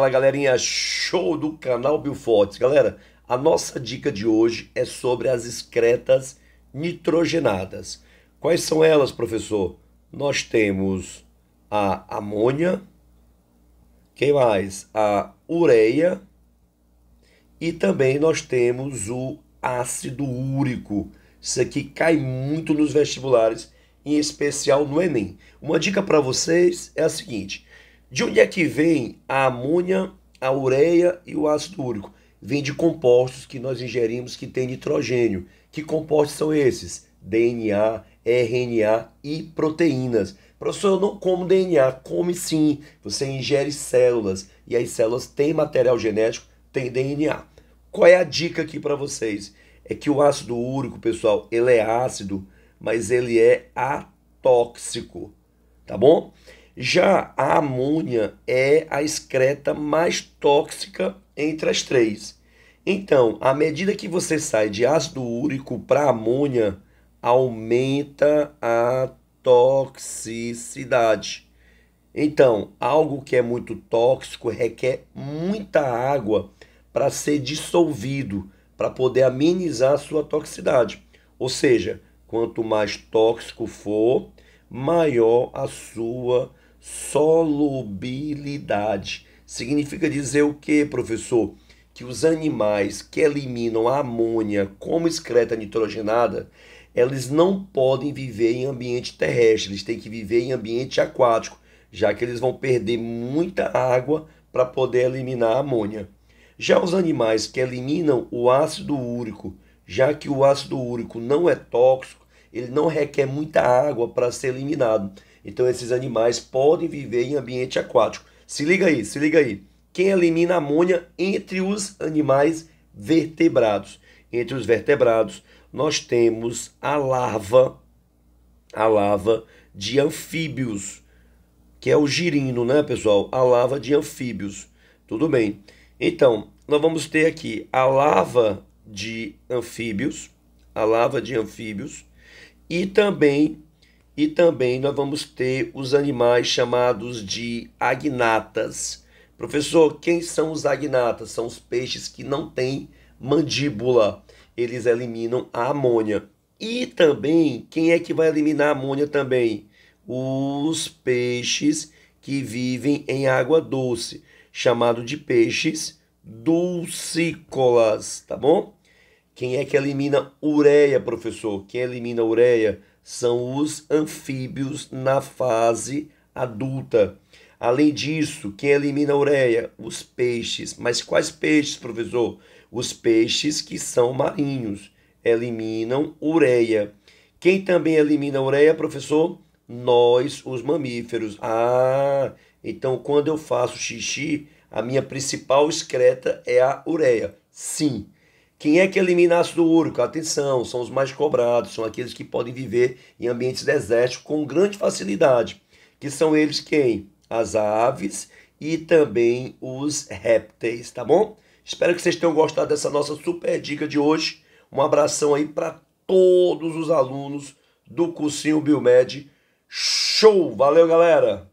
Fala galerinha, show do canal Biofortes. Galera, a nossa dica de hoje é sobre as excretas nitrogenadas. Quais são elas, professor? Nós temos a amônia, quem mais? A ureia e também nós temos o ácido úrico. Isso aqui cai muito nos vestibulares, em especial no Enem. Uma dica para vocês é a seguinte: de onde é que vem a amônia, a ureia e o ácido úrico? Vem de compostos que nós ingerimos que têm nitrogênio. Que compostos são esses? DNA, RNA e proteínas. Professor, eu não como DNA. Come sim. Você ingere células e as células têm material genético, têm DNA. Qual é a dica aqui para vocês? É que o ácido úrico, pessoal, ele é ácido, mas ele é atóxico, tá bom? Já a amônia é a excreta mais tóxica entre as três. Então, à medida que você sai de ácido úrico para amônia, aumenta a toxicidade. Então, algo que é muito tóxico requer muita água para ser dissolvido, para poder amenizar a sua toxicidade. Ou seja, quanto mais tóxico for, maior a sua Solubilidade. Significa dizer o que, professor? Que os animais que eliminam a amônia como excreta nitrogenada, eles não podem viver em ambiente terrestre, eles têm que viver em ambiente aquático, já que eles vão perder muita água para poder eliminar a amônia. Já os animais que eliminam o ácido úrico, já que o ácido úrico não é tóxico, ele não requer muita água para ser eliminado. Então esses animais podem viver em ambiente aquático. Se liga aí, se liga aí. Quem elimina amônia entre os animais vertebrados? Entre os vertebrados, nós temos a larva, a larva de anfíbios, que é o girino, né, pessoal? A larva de anfíbios. Tudo bem. Então, nós vamos ter aqui a larva de anfíbios, a larva de anfíbios e também e também nós vamos ter os animais chamados de agnatas. Professor, quem são os agnatas? São os peixes que não têm mandíbula. Eles eliminam a amônia. E também, quem é que vai eliminar a amônia também? Os peixes que vivem em água doce, chamado de peixes dulcícolas, tá bom? Quem é que elimina ureia, professor? Quem elimina ureia? são os anfíbios na fase adulta. Além disso, quem elimina a ureia? Os peixes. Mas quais peixes, professor? Os peixes que são marinhos eliminam ureia. Quem também elimina a ureia, professor? Nós, os mamíferos. Ah, então quando eu faço xixi, a minha principal excreta é a ureia. Sim. Quem é que elimina ácido úrico? Atenção, são os mais cobrados, são aqueles que podem viver em ambientes desérticos com grande facilidade, que são eles quem? As aves e também os répteis, tá bom? Espero que vocês tenham gostado dessa nossa super dica de hoje. Um abração aí para todos os alunos do cursinho Biomed. Show! Valeu, galera!